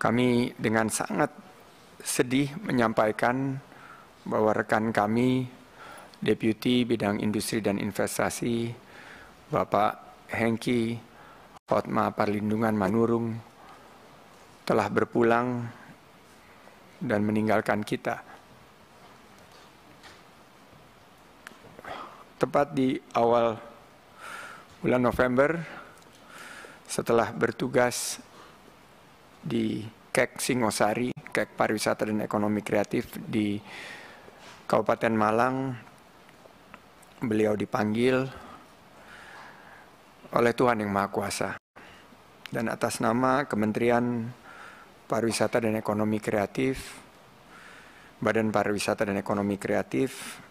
Kami dengan sangat sedih menyampaikan bahwa rekan kami, Deputi Bidang Industri dan Investasi, Bapak Hengki Hotma Perlindungan Manurung, telah berpulang dan meninggalkan kita. Tepat di awal bulan November, setelah bertugas di KEK Singosari, KEK Pariwisata dan Ekonomi Kreatif di Kabupaten Malang. Beliau dipanggil oleh Tuhan Yang Maha Kuasa. Dan atas nama Kementerian Pariwisata dan Ekonomi Kreatif, Badan Pariwisata dan Ekonomi Kreatif,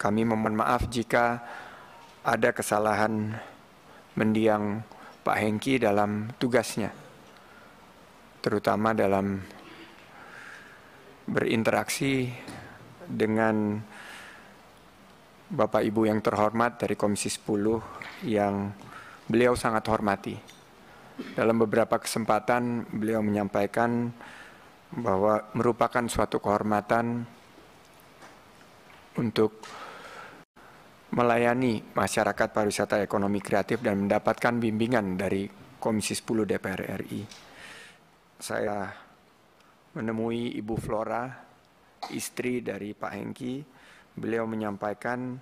kami memohon maaf jika ada kesalahan mendiang Pak Hengki dalam tugasnya terutama dalam berinteraksi dengan Bapak Ibu yang terhormat dari Komisi 10 yang beliau sangat hormati. Dalam beberapa kesempatan beliau menyampaikan bahwa merupakan suatu kehormatan untuk melayani masyarakat pariwisata ekonomi kreatif dan mendapatkan bimbingan dari Komisi 10 DPR RI saya menemui Ibu Flora, istri dari Pak Hengki. Beliau menyampaikan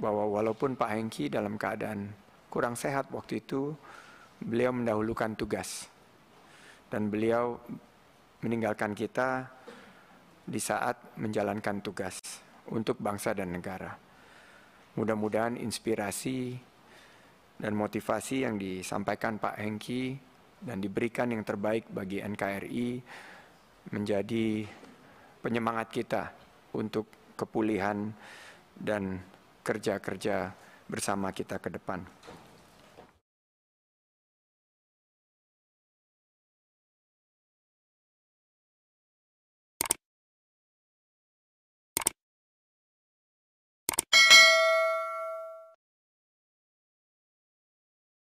bahwa walaupun Pak Hengki dalam keadaan kurang sehat waktu itu, beliau mendahulukan tugas. Dan beliau meninggalkan kita di saat menjalankan tugas untuk bangsa dan negara. Mudah-mudahan inspirasi dan motivasi yang disampaikan Pak Hengki dan diberikan yang terbaik bagi NKRI menjadi penyemangat kita untuk kepulihan dan kerja-kerja bersama kita ke depan.